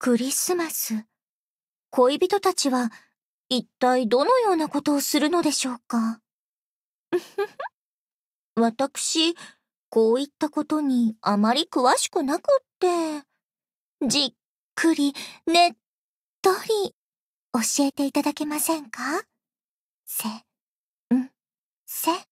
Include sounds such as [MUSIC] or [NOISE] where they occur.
クリスマス。恋人たちは一体どのようなことをするのでしょうか [LAUGHS] 私、こういったことにあまり詳しくなくって、じっくり、ねっとり、教えていただけませんかせ、ん、せ。